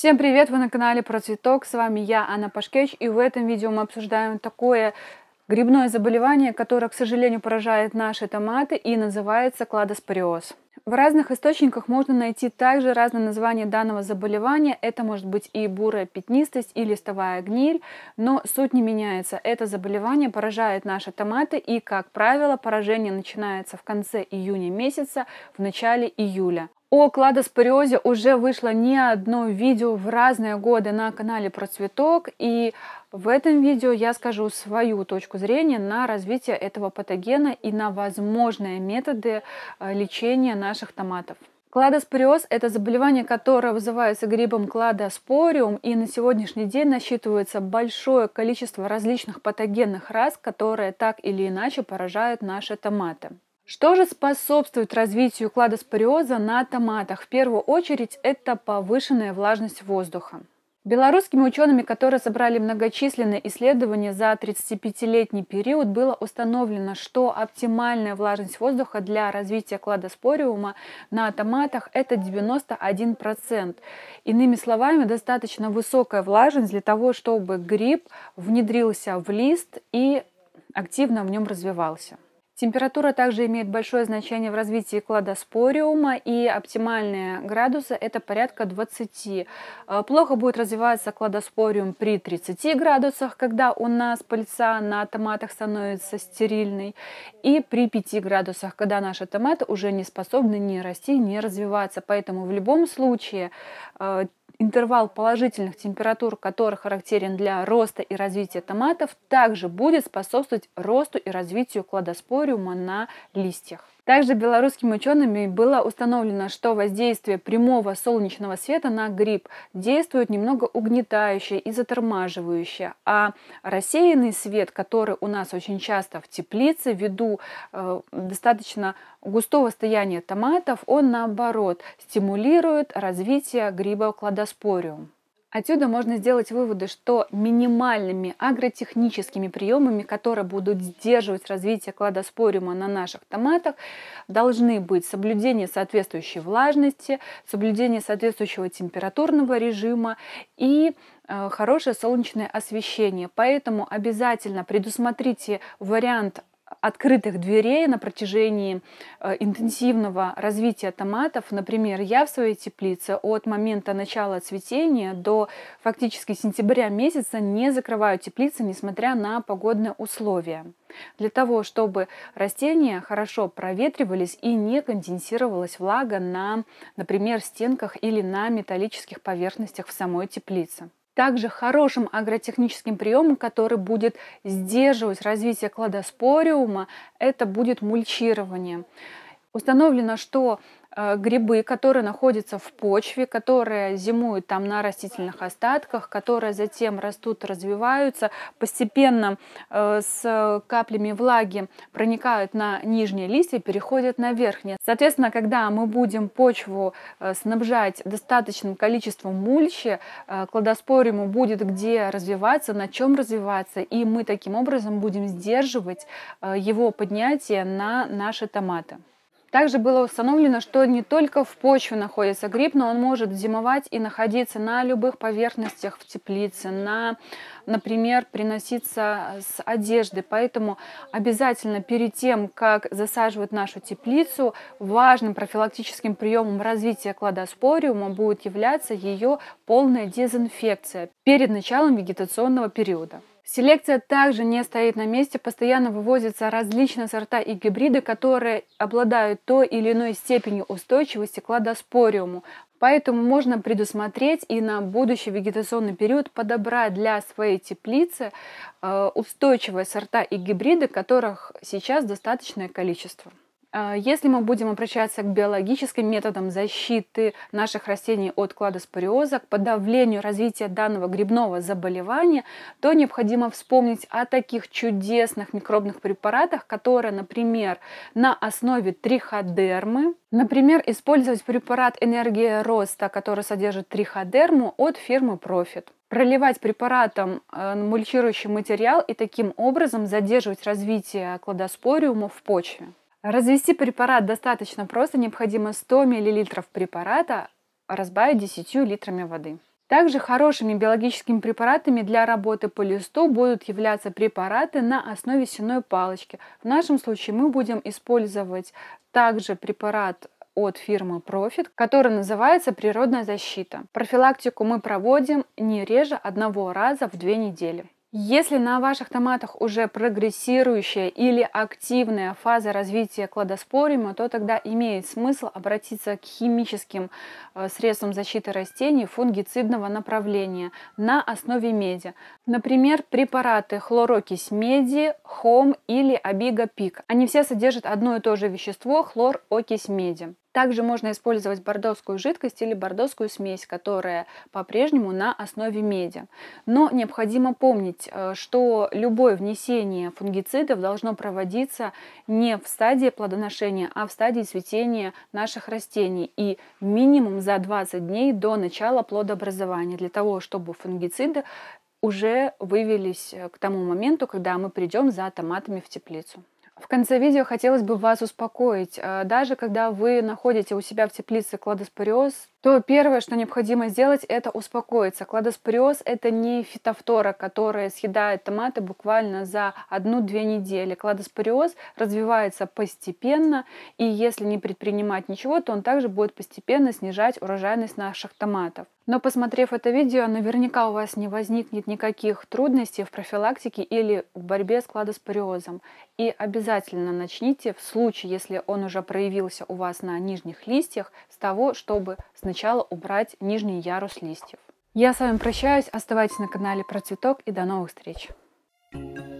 Всем привет, вы на канале Про Цветок, с вами я, Анна Пашкевич, и в этом видео мы обсуждаем такое грибное заболевание, которое, к сожалению, поражает наши томаты и называется кладоспориоз. В разных источниках можно найти также разные названия данного заболевания. Это может быть и бурая пятнистость, и листовая гниль, но суть не меняется. Это заболевание поражает наши томаты, и, как правило, поражение начинается в конце июня месяца, в начале июля. О кладоспориозе уже вышло не одно видео в разные годы на канале про цветок, и в этом видео я скажу свою точку зрения на развитие этого патогена и на возможные методы э, лечения наших томатов. Кладоспориоз – это заболевание, которое вызывается грибом кладоспориум, и на сегодняшний день насчитывается большое количество различных патогенных рас, которые так или иначе поражают наши томаты. Что же способствует развитию кладоспориоза на томатах? В первую очередь это повышенная влажность воздуха. Белорусскими учеными, которые собрали многочисленные исследования за 35-летний период, было установлено, что оптимальная влажность воздуха для развития кладоспориума на томатах – это 91%. Иными словами, достаточно высокая влажность для того, чтобы гриб внедрился в лист и активно в нем развивался. Температура также имеет большое значение в развитии кладоспориума, и оптимальные градусы – это порядка 20. Э, плохо будет развиваться кладоспориум при 30 градусах, когда у нас пыльца на томатах становится стерильной, и при 5 градусах, когда наши томаты уже не способны ни расти, ни развиваться. Поэтому в любом случае э, интервал положительных температур, который характерен для роста и развития томатов, также будет способствовать росту и развитию кладоспориума на листьях. Также белорусскими учеными было установлено, что воздействие прямого солнечного света на грипп действует немного угнетающе и затормаживающе, а рассеянный свет, который у нас очень часто в теплице ввиду э, достаточно густого стояния томатов, он наоборот стимулирует развитие гриба кладоспориум. Отсюда можно сделать выводы, что минимальными агротехническими приемами, которые будут сдерживать развитие кладоспориума на наших томатах, должны быть соблюдение соответствующей влажности, соблюдение соответствующего температурного режима и э, хорошее солнечное освещение. Поэтому обязательно предусмотрите вариант открытых дверей на протяжении э, интенсивного развития томатов. Например, я в своей теплице от момента начала цветения до фактически сентября месяца не закрываю теплицы, несмотря на погодные условия. Для того, чтобы растения хорошо проветривались и не конденсировалась влага на, например, стенках или на металлических поверхностях в самой теплице также хорошим агротехническим приемом, который будет сдерживать развитие кладоспориума, это будет мульчирование. Установлено, что э, грибы, которые находятся в почве, которые зимуют там на растительных остатках, которые затем растут, развиваются, постепенно э, с каплями влаги проникают на нижние листья, переходят на верхние. Соответственно, когда мы будем почву э, снабжать достаточным количеством мульчи, э, кладоспориуму будет где развиваться, на чем развиваться, и мы таким образом будем сдерживать его поднятие на наши томаты. Также было установлено, что не только в почве находится гриб, но он может зимовать и находиться на любых поверхностях в теплице, на, например, приноситься с одежды. Поэтому обязательно перед тем, как засаживать нашу теплицу, важным профилактическим приемом развития кладоспориума будет являться ее полная дезинфекция перед началом вегетационного периода. Селекция также не стоит на месте, постоянно вывозятся различные сорта и гибриды, которые обладают той или иной степенью устойчивости к ладоспориуму. Поэтому можно предусмотреть и на будущий вегетационный период подобрать для своей теплицы э, устойчивые сорта и гибриды, которых сейчас достаточное количество. А, если мы будем обращаться к биологическим методам защиты наших растений от кладоспориоза, к подавлению развития данного грибного заболевания, то необходимо вспомнить о таких чудесных микробных препаратах, которые, например, на основе триходермы, например, использовать препарат энергия роста, который содержит триходерму от фирмы Profit проливать препаратом э, мульчирующий материал и таким образом задерживать развитие кладоспориума в почве. Развести препарат достаточно просто, необходимо 100 мл препарата разбавить 10 литрами воды. Также хорошими биологическими препаратами для работы по листу будут являться препараты на основе сеной палочки. В нашем случае мы будем использовать также препарат от фирмы Profit, который называется «Природная защита». Профилактику мы проводим не реже одного раза в две недели. Если на ваших томатах уже прогрессирующая или активная фаза развития кладоспориума, то тогда имеет смысл обратиться к химическим э, средствам защиты растений фунгицидного направления на основе меди. Например, препараты хлорокись меди, хом или обига пик. Они все содержат одно и то же вещество – хлорокись меди. Также можно использовать бордовскую жидкость или бордовскую смесь, которая по-прежнему на основе меди. Но необходимо помнить, э, что любое внесение фунгицидов должно проводиться не в стадии плодоношения, а в стадии цветения наших растений и минимум за 20 дней до начала плодообразования, для того, чтобы фунгициды уже вывелись э, к тому моменту, когда мы придем за томатами в теплицу. В конце видео хотелось бы вас успокоить. А, даже когда вы находите у себя в теплице кладоспориоз, то первое, что необходимо сделать, это успокоиться. Кладоспориоз – это не фитофтора, которая съедает томаты буквально за одну-две недели. Кладоспориоз развивается постепенно, и если не предпринимать ничего, то он также будет постепенно снижать урожайность наших томатов. Но посмотрев это видео, наверняка у вас не возникнет никаких трудностей в профилактике или в борьбе с кладоспориозом. И обязательно начните, в случае, если он уже проявился у вас на нижних листьях, с того, чтобы сначала сначала убрать нижний ярус листьев. Я с вами прощаюсь, оставайтесь на канале Про Цветок и до новых встреч! thank you